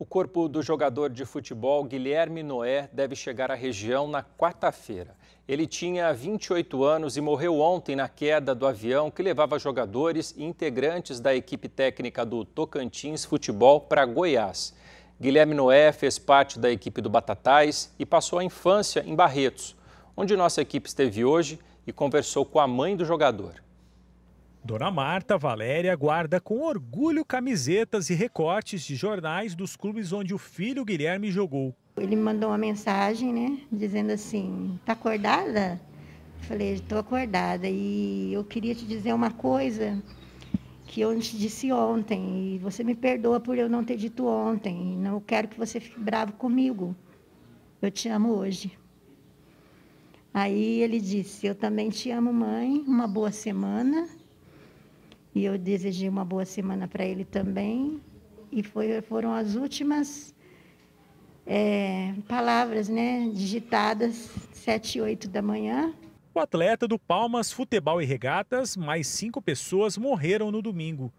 O corpo do jogador de futebol Guilherme Noé deve chegar à região na quarta-feira. Ele tinha 28 anos e morreu ontem na queda do avião que levava jogadores e integrantes da equipe técnica do Tocantins Futebol para Goiás. Guilherme Noé fez parte da equipe do Batatais e passou a infância em Barretos, onde nossa equipe esteve hoje e conversou com a mãe do jogador. Dona Marta Valéria guarda com orgulho camisetas e recortes de jornais dos clubes onde o filho Guilherme jogou. Ele me mandou uma mensagem, né, dizendo assim: "Tá acordada?" Eu falei: "Estou acordada e eu queria te dizer uma coisa que eu te disse ontem e você me perdoa por eu não ter dito ontem. Não quero que você fique bravo comigo. Eu te amo hoje." Aí ele disse: "Eu também te amo, mãe. Uma boa semana." E eu desejei uma boa semana para ele também. E foi, foram as últimas é, palavras né, digitadas, 7 e 8 da manhã. O atleta do Palmas Futebol e Regatas, mais cinco pessoas morreram no domingo.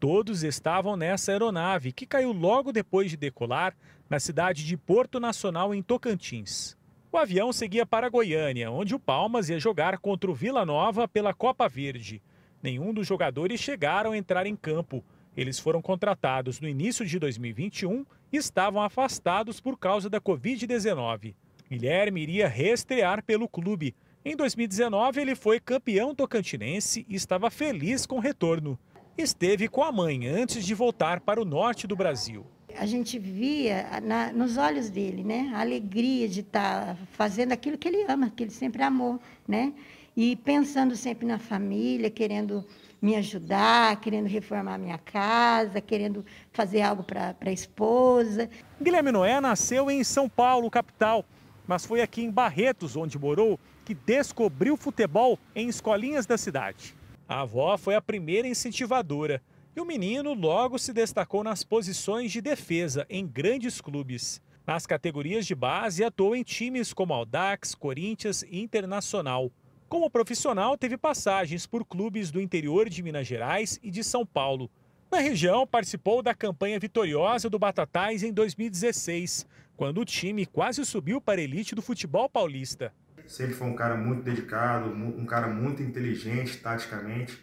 Todos estavam nessa aeronave, que caiu logo depois de decolar na cidade de Porto Nacional, em Tocantins. O avião seguia para Goiânia, onde o Palmas ia jogar contra o Vila Nova pela Copa Verde nenhum dos jogadores chegaram a entrar em campo. Eles foram contratados no início de 2021 e estavam afastados por causa da Covid-19. Guilherme iria reestrear pelo clube. Em 2019, ele foi campeão tocantinense e estava feliz com o retorno. Esteve com a mãe antes de voltar para o norte do Brasil. A gente via na, nos olhos dele, né, a alegria de estar tá fazendo aquilo que ele ama, que ele sempre amou, né? e pensando sempre na família, querendo me ajudar, querendo reformar minha casa, querendo fazer algo para a esposa. Guilherme Noé nasceu em São Paulo, capital, mas foi aqui em Barretos, onde morou, que descobriu futebol em escolinhas da cidade. A avó foi a primeira incentivadora e o menino logo se destacou nas posições de defesa em grandes clubes. Nas categorias de base, atuou em times como Aldax, Corinthians e Internacional. Como profissional, teve passagens por clubes do interior de Minas Gerais e de São Paulo. Na região, participou da campanha vitoriosa do Batatais em 2016, quando o time quase subiu para a elite do futebol paulista. Sempre foi um cara muito dedicado, um cara muito inteligente taticamente,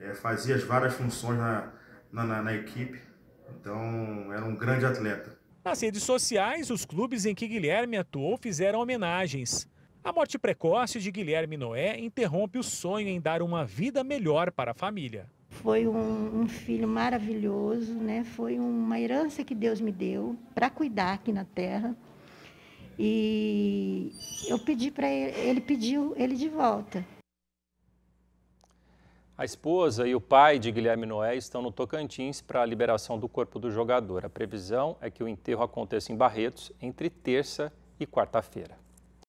é, fazia as várias funções na, na, na equipe, então era um grande atleta. Nas redes sociais, os clubes em que Guilherme atuou fizeram homenagens. A morte precoce de Guilherme Noé interrompe o sonho em dar uma vida melhor para a família. Foi um, um filho maravilhoso, né? Foi uma herança que Deus me deu para cuidar aqui na Terra. E eu pedi para ele, ele pediu ele de volta. A esposa e o pai de Guilherme Noé estão no Tocantins para a liberação do corpo do jogador. A previsão é que o enterro aconteça em Barretos entre terça e quarta-feira.